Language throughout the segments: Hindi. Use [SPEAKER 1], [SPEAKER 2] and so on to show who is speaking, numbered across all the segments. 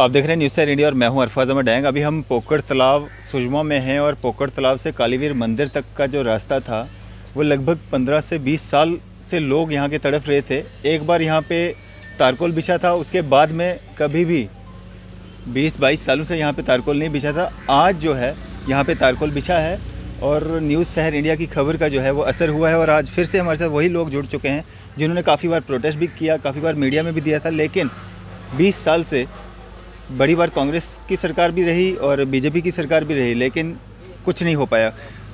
[SPEAKER 1] आप देख रहे हैं न्यूज़ सर इंडिया और मैं हूं अरफाज अहमद डैंग अभी हम पोकर तालाब सुजमा में हैं और पोकर तालाब से कालीवीर मंदिर तक का जो रास्ता था वो लगभग 15 से 20 साल से लोग यहाँ के तड़फ रहे थे एक बार यहाँ पे तारकोल बिछा था उसके बाद में कभी भी 20-22 सालों से यहाँ पे तारकोल नहीं बिछा था आज जो है यहाँ पर तारकोल बिछा है और न्यूज़ शहर इंडिया की खबर का जो है वो असर हुआ है और आज फिर से हमारे साथ वही लोग जुड़ चुके हैं जिन्होंने काफ़ी बार प्रोटेस्ट भी किया काफ़ी बार मीडिया में भी दिया था लेकिन 20 साल से बड़ी बार कांग्रेस की सरकार भी रही और बीजेपी की सरकार भी रही लेकिन कुछ नहीं हो पाया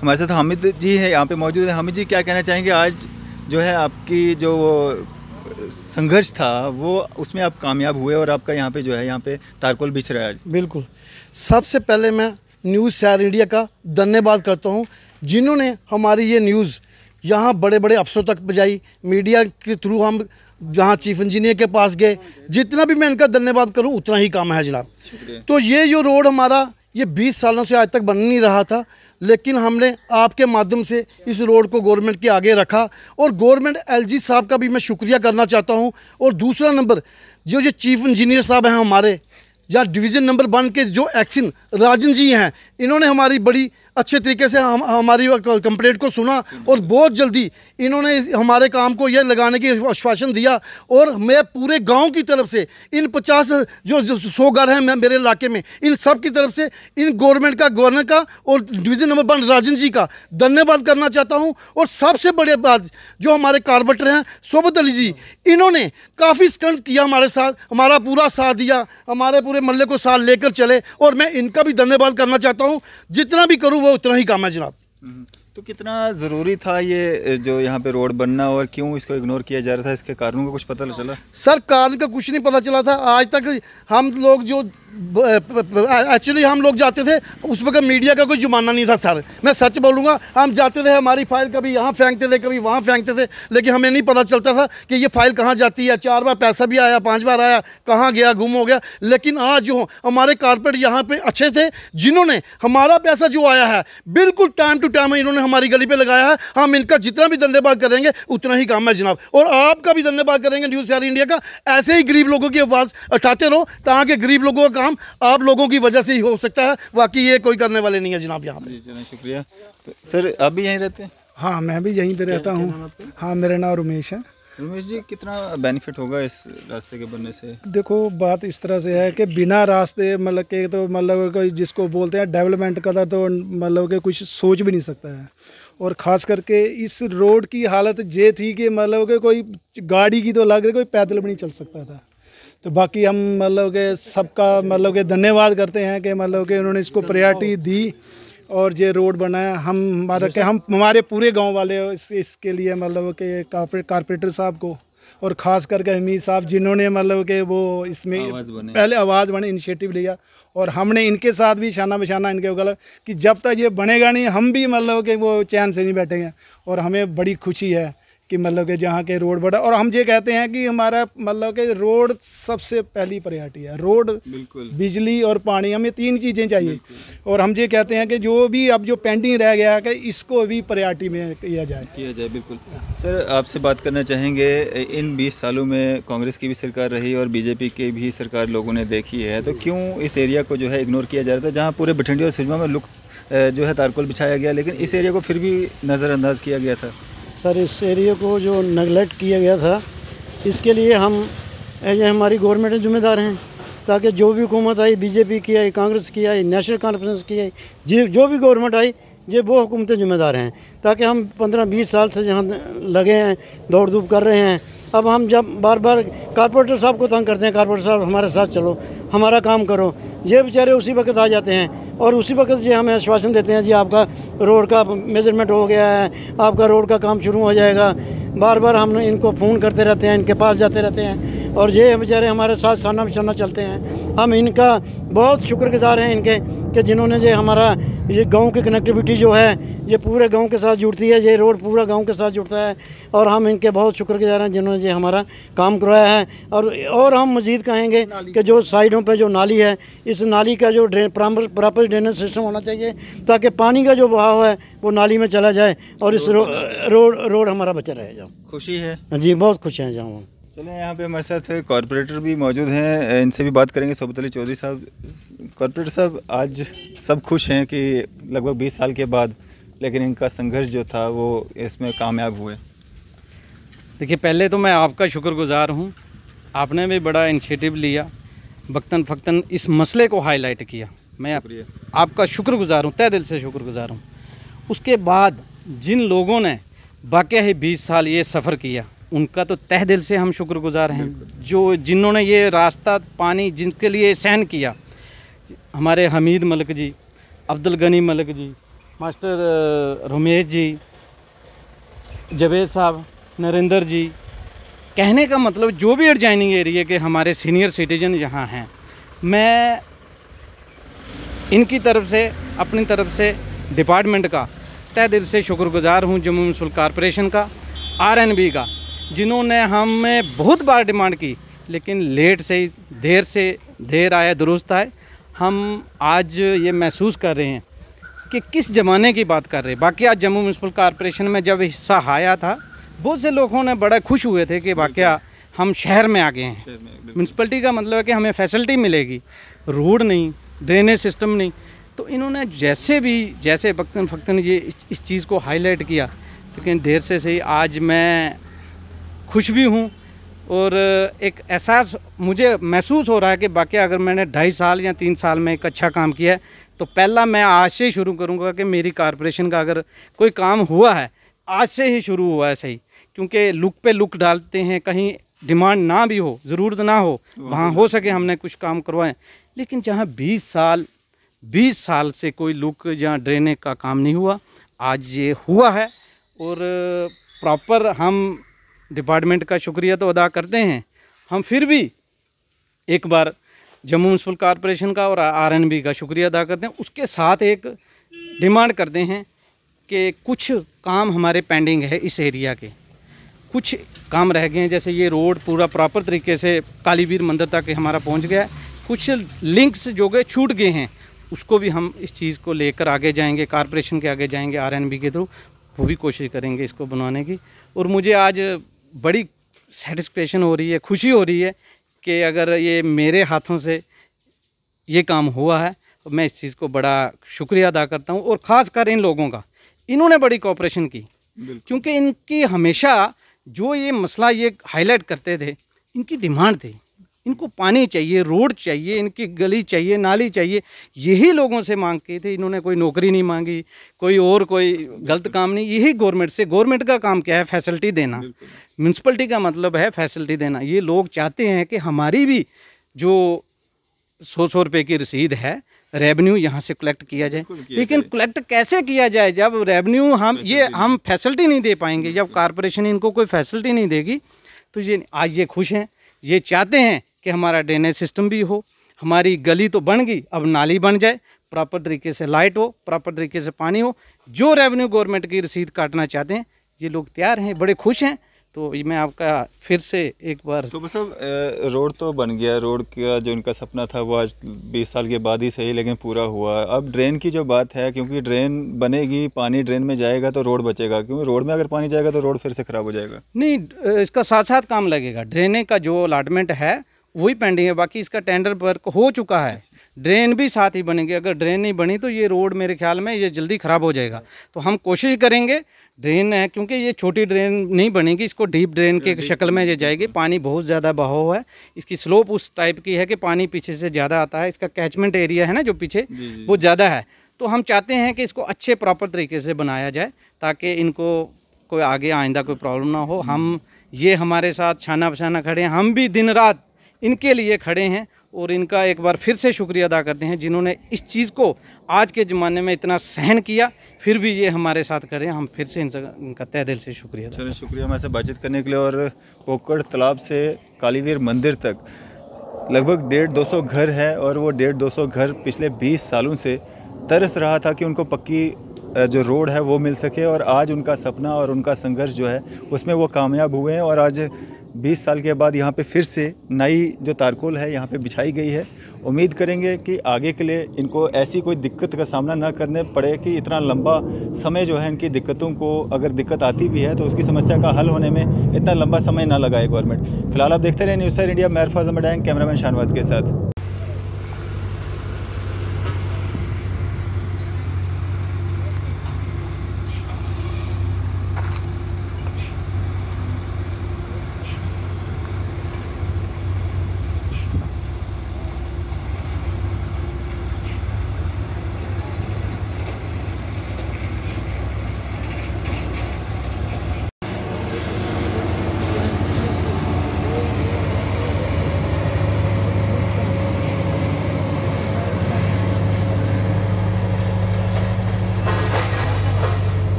[SPEAKER 1] हमारे साथ हामिद जी है यहाँ पे मौजूद है हामिद जी क्या कहना चाहेंगे आज जो है आपकी जो संघर्ष था वो उसमें आप कामयाब हुए और आपका यहाँ पे जो है यहाँ पे तारकोल बिछ रहा है
[SPEAKER 2] बिल्कुल सबसे पहले मैं न्यूज़ शहर इंडिया का धन्यवाद करता हूँ जिन्होंने हमारी ये न्यूज़ यहाँ बड़े बड़े अफसरों तक बजाई मीडिया के थ्रू हम जहाँ चीफ इंजीनियर के पास गए जितना भी मैं इनका धन्यवाद करूँ उतना ही काम है जनाब तो ये जो रोड हमारा ये 20 सालों से आज तक बन नहीं रहा था लेकिन हमने आपके माध्यम से इस रोड को गवर्नमेंट के आगे रखा और गवर्नमेंट एलजी साहब का भी मैं शुक्रिया करना चाहता हूँ और दूसरा नंबर जो जो चीफ इंजीनियर साहब हैं हमारे या डिवीज़न नंबर वन के जो एक्शन राजन जी हैं इन्होंने हमारी बड़ी अच्छे तरीके से हम हमारी कंप्लेंट को सुना और बहुत जल्दी इन्होंने हमारे काम को यह लगाने की आश्वासन दिया और मैं पूरे गांव की तरफ से इन पचास जो, जो सौ घर हैं मैं मेरे इलाके में इन सब की तरफ से इन गवर्नमेंट का गवर्नर का और division number one Rajan ji का धन्यवाद करना चाहता हूँ और सबसे बड़े बात जो हमारे कारबटर हैं सोबत अली जी इन्होंने काफ़ी स्कंड किया हमारे साथ हमारा पूरा साथ दिया हमारे पूरे महल को साथ लेकर चले और मैं इनका भी धन्यवाद करना चाहता हूँ जितना भी करूँ वो उतना ही काम है जनाब
[SPEAKER 1] तो कितना ज़रूरी था ये जो यहाँ पे रोड बनना और क्यों इसको इग्नोर किया जा रहा था इसके कारणों का कुछ पता चला
[SPEAKER 2] सर कारण का कुछ नहीं पता चला था आज तक हम लोग जो एक्चुअली हम लोग जाते थे उस वक्त मीडिया का कोई जुमाना नहीं था सर मैं सच बोलूँगा हम जाते थे हमारी फाइल कभी यहाँ फेंकते थे कभी वहाँ फेंकते थे लेकिन हमें नहीं पता चलता था कि ये फाइल कहाँ जाती है चार बार पैसा भी आया पाँच बार आया कहाँ गया गुम हो गया लेकिन आज जो हमारे कारपेट यहाँ पर अच्छे थे जिन्होंने हमारा पैसा जो आया है बिल्कुल टाइम टू टाइम इन्होंने हमारी गली पर लगाया है हम इनका जितना भी धन्यवाद करेंगे उतना ही काम है जनाब और आपका भी धन्यवाद करेंगे न्यूज़ एयर इंडिया का ऐसे ही गरीब लोगों की आवाज़ उठाते रहो ताकि गरीब लोगों का काम आप लोगों की वजह से ही हो सकता है बाकी ये कोई करने वाले नहीं है जनाब यहाँ
[SPEAKER 3] पे
[SPEAKER 1] शुक्रिया तो सर आप भी यहीं रहते हैं
[SPEAKER 3] हाँ मैं भी यहीं पे रहता हूँ हाँ मेरा नाम रमेश है
[SPEAKER 1] रमेश जी कितना बेनिफिट होगा इस रास्ते के बनने से
[SPEAKER 3] देखो बात इस तरह से है कि बिना रास्ते मतलब के तो मतलब कोई जिसको बोलते हैं डेवलपमेंट का तो मतलब के कुछ सोच भी नहीं सकता है और ख़ास करके इस रोड की हालत ये थी कि मतलब के कोई गाड़ी की तो लग रही कोई पैदल भी नहीं चल सकता था तो बाकी हम मतलब के सबका मतलब के धन्यवाद करते हैं कि मतलब के उन्होंने इसको प्रायोरिटी दी और ये रोड बनाया हम हमारा के हम हमारे पूरे गांव वाले इस, इसके लिए मतलब के कारपोरेटर साहब को और ख़ास करके हमीद साहब जिन्होंने मतलब के वो इसमें आवाज पहले आवाज़ बने इनिशिएटिव लिया और हमने इनके साथ भी शाना बशाना इनके गलत कि जब तक ये बनेगा नहीं हम भी मतलब के वो चैन से नहीं बैठेंगे और हमें बड़ी खुशी है कि मतलब कि जहाँ के रोड बड़ा और हम ये कहते हैं कि हमारा मतलब कि रोड सबसे पहली प्रायोरिटी है रोड बिजली और पानी हमें तीन चीज़ें चाहिए और हम ये कहते हैं कि जो भी अब जो पेंडिंग रह गया है कि इसको भी प्रायोरिटी में किया जाए
[SPEAKER 1] किया जाए बिल्कुल सर आपसे बात करना चाहेंगे इन बीस सालों में कांग्रेस की भी सरकार रही और बीजेपी की भी सरकार लोगों ने देखी है तो क्यों इस एरिया को जो है इग्नोर किया जा रहा था जहाँ पूरे बठिंडी और सुजमा में लुक जो है तारकोल बिछाया गया लेकिन इस एरिया को फिर भी नज़रअंदाज किया गया था सर इस एरिया को जो नगलेक्ट
[SPEAKER 4] किया गया था इसके लिए हम ये हमारी गवर्नमेंट जिम्मेदार हैं ताकि जो भी हुकूमत आई बीजेपी की आई कांग्रेस की आई नेशनल कॉन्फ्रेंस की आई जी जो भी गवर्नमेंट आई ये वो हुकूमतें ज़िम्मेदार हैं ताकि हम पंद्रह बीस साल से जहाँ लगे हैं दौड़ धूप कर रहे हैं अब हम जब बार बार कारपोरेटर साहब को तंग करते हैं कारपोरेटर साहब हमारे साथ चलो हमारा काम करो ये बेचारे उसी वक्त आ जाते हैं और उसी वक्त जो हमें आश्वासन देते हैं जी आपका रोड का मेजरमेंट हो गया है आपका रोड का काम शुरू हो जाएगा बार बार हम इनको फ़ोन करते रहते हैं इनके पास जाते रहते हैं और ये बेचारे हमारे साथ साना बिछाना चलते हैं हम इनका बहुत शुक्रगुजार हैं इनके कि जिन्होंने ये हमारा ये गांव की कनेक्टिविटी जो है ये पूरे गांव के साथ जुड़ती है ये रोड पूरा गांव के साथ जुड़ता है और हम इनके बहुत शुक्रगुजार हैं जिन्होंने ये हमारा काम करवाया है और और हम मज़ीद कहेंगे कि जो साइडों पे जो नाली है इस नाली का जो ड्रेन प्रॉपर ड्रेनेज सिस्टम होना चाहिए ताकि पानी का जो बहाव है वो नाली में चला जाए और इस रोड रोड, रोड हमारा बचा रहे जाओ खुशी है जी बहुत खुश हैं जाऊँ
[SPEAKER 1] चलें यहाँ पे हमारे साथ कॉरपोरेटर भी मौजूद हैं इनसे भी बात करेंगे सोबत अली चौधरी साहब कॉरपोरेटर साहब आज सब खुश हैं कि लगभग 20 साल के बाद लेकिन इनका संघर्ष जो था वो इसमें कामयाब हुए
[SPEAKER 5] देखिए पहले तो मैं आपका शुक्रगुजार हूँ आपने भी बड़ा इनिशिएटिव लिया बक्तन फ़क्तन इस मसले को हाईलाइट किया मैं आपका शुक्रगुजार हूँ तय दिल से शुक्रगुजार हूँ उसके बाद जिन लोगों ने वाक़ ही बीस साल ये सफ़र किया उनका तो तह दिल से हम शुक्रगुजार हैं जो जिन्होंने ये रास्ता पानी जिनके लिए सहन किया हमारे हमीद मलिक जी अब्दुल गनी मलिक जी मास्टर रमेश जी जवेद साहब नरेंद्र जी कहने का मतलब जो भी एडजाइनिंग एरिया के हमारे सीनियर सिटीजन यहाँ हैं मैं इनकी तरफ से अपनी तरफ से डिपार्टमेंट का तय दिल से शुक्रगुजार हूँ जम्मू म्यूनसिपल कॉरपोरेशन का आरएनबी का जिन्होंने हमें बहुत बार डिमांड की लेकिन लेट से ही देर से देर आया दुरुस्त आए हम आज ये महसूस कर रहे हैं कि किस ज़माने की बात कर रहे हैं बाकी आज जम्मू म्यूनसिपल कॉरपोरेशन में जब हिस्सा आया था बहुत से लोगों ने बड़ा खुश हुए थे कि वाक़ हम शहर में आ गए हैं म्यूनसिपल्टी का मतलब है कि हमें फैसिलिटी मिलेगी रोड नहीं ड्रेनेज सिस्टम नहीं तो इन्होंने जैसे भी जैसे वक्ता फ़क्ता ये इस चीज़ को हाईलाइट किया लेकिन देर से सही आज मैं खुश भी हूँ और एक एहसास मुझे महसूस हो रहा है कि बाकी अगर मैंने ढाई साल या तीन साल में एक अच्छा काम किया है तो पहला मैं आज से ही शुरू करूँगा कि मेरी कॉरपोरेशन का अगर कोई काम हुआ है आज से ही शुरू हुआ है सही क्योंकि लुक पे लुक डालते हैं कहीं डिमांड ना भी हो ज़रूरत ना हो वहाँ तो हो सके हमने कुछ काम करवाएं लेकिन जहाँ 20 साल 20 साल से कोई लुक जहाँ ड्रेने का काम नहीं हुआ आज ये हुआ है और प्रॉपर हम डिपार्टमेंट का शुक्रिया तो अदा करते हैं हम फिर भी एक बार जम्मू म्यूनसिपल कॉरपोरेशन का और आरएनबी का शुक्रिया अदा करते हैं उसके साथ एक डिमांड करते हैं कि कुछ काम हमारे पेंडिंग है इस एरिया के कुछ काम रह गए हैं जैसे ये रोड पूरा प्रॉपर तरीके से कालीवीर मंदिर तक हमारा पहुंच गया है कुछ लिंक्स जो गए छूट गए हैं उसको भी हम इस चीज़ को लेकर आगे जाएंगे कॉरपोरेशन के आगे जाएंगे आरएनबी के थ्रू वो भी कोशिश करेंगे इसको बनाने की और मुझे आज बड़ी सेटिस्फेक्शन हो रही है खुशी हो रही है कि अगर ये मेरे हाथों से ये काम हुआ है तो मैं इस चीज़ को बड़ा शुक्रिया अदा करता हूँ और ख़ास कर इन लोगों का इन्होंने बड़ी कॉपरेशन की क्योंकि इनकी हमेशा जो ये मसला ये हाईलाइट करते थे इनकी डिमांड थी इनको पानी चाहिए रोड चाहिए इनकी गली चाहिए नाली चाहिए यही लोगों से मांग की थी इन्होंने कोई नौकरी नहीं मांगी कोई और कोई गलत काम नहीं यही गवर्नमेंट से गवर्नमेंट का काम क्या है फैसिलिटी देना म्यूनसिपल्टी का मतलब है फैसिलिटी देना ये लोग चाहते हैं कि हमारी भी जो सौ सौ रुपये की रसीद है रेवेन्यू यहाँ से कलेक्ट किया जाए लेकिन कलेक्ट कैसे किया जाए जब रेवेन्यू हम ये हम फैसिलिटी नहीं दे पाएंगे जब कारपोरेशन इनको कोई फैसिलिटी नहीं देगी तो ये आज ये खुश हैं ये चाहते हैं कि हमारा ड्रेनेज सिस्टम भी हो हमारी गली तो बन गई अब नाली बन जाए प्रॉपर तरीके से लाइट हो प्रॉपर तरीके से पानी हो जो रेवेन्यू गवर्नमेंट की रसीद काटना चाहते हैं ये लोग तैयार हैं बड़े खुश हैं तो ये मैं आपका फिर
[SPEAKER 1] से एक बार सुबह सब रोड तो बन गया रोड का जो इनका सपना था वो आज बीस साल के बाद ही सही लेकिन पूरा हुआ अब ड्रेन की जो बात है क्योंकि ड्रेन बनेगी पानी ड्रेन में जाएगा तो रोड बचेगा क्योंकि रोड में अगर पानी जाएगा तो रोड फिर से ख़राब हो जाएगा
[SPEAKER 5] नहीं इसका साथ साथ काम लगेगा ड्रेने का जो अलाटमेंट है वही पेंडिंग है बाकी इसका टेंडर वर्क हो चुका है ड्रेन भी साथ ही बनेंगे अगर ड्रेन नहीं बनी तो ये रोड मेरे ख्याल में ये जल्दी ख़राब हो जाएगा तो हम कोशिश करेंगे ड्रेन है क्योंकि ये छोटी ड्रेन नहीं बनेगी इसको डीप ड्रेन के शक्ल में ये जाएगी पानी बहुत ज़्यादा बहाव है इसकी स्लोप उस टाइप की है कि पानी पीछे से ज़्यादा आता है इसका कैचमेंट एरिया है ना जो पीछे वो ज़्यादा है तो हम चाहते हैं कि इसको अच्छे प्रॉपर तरीके से बनाया जाए ताकि इनको कोई आगे आइंदा कोई प्रॉब्लम ना हो हम ये हमारे साथ छाना बछाना खड़े हैं हम भी दिन रात इनके लिए खड़े हैं और इनका एक बार फिर से शुक्रिया अदा करते हैं जिन्होंने इस चीज़ को आज के ज़माने में इतना सहन किया
[SPEAKER 1] फिर भी ये हमारे साथ करें हम फिर से इनसे इनका तय दिल से शुक्रिया चलिए शुक्रिया हमारे बातचीत करने के लिए और पोकड़ तालाब से कालीवीर मंदिर तक लगभग डेढ़ दो सौ घर है और वो डेढ़ दो सौ घर पिछले बीस सालों से तरस रहा था कि उनको पक्की जो रोड है वो मिल सके और आज उनका सपना और उनका संघर्ष जो है उसमें वो कामयाब हुए हैं और आज बीस साल के बाद यहाँ पर फिर से नई जो तारकोल है यहाँ पर बिछाई गई है उम्मीद करेंगे कि आगे के लिए इनको ऐसी कोई दिक्कत का सामना ना करने पड़े कि इतना लंबा समय जो है इनकी दिक्कतों को अगर दिक्कत आती भी है तो उसकी समस्या का हल होने में इतना लंबा समय ना लगाए गवर्नमेंट फिलहाल आप देखते रहे न्यूज़ इंडिया मैरफाज अमडैंग कैमरामैन शाहनवाज के साथ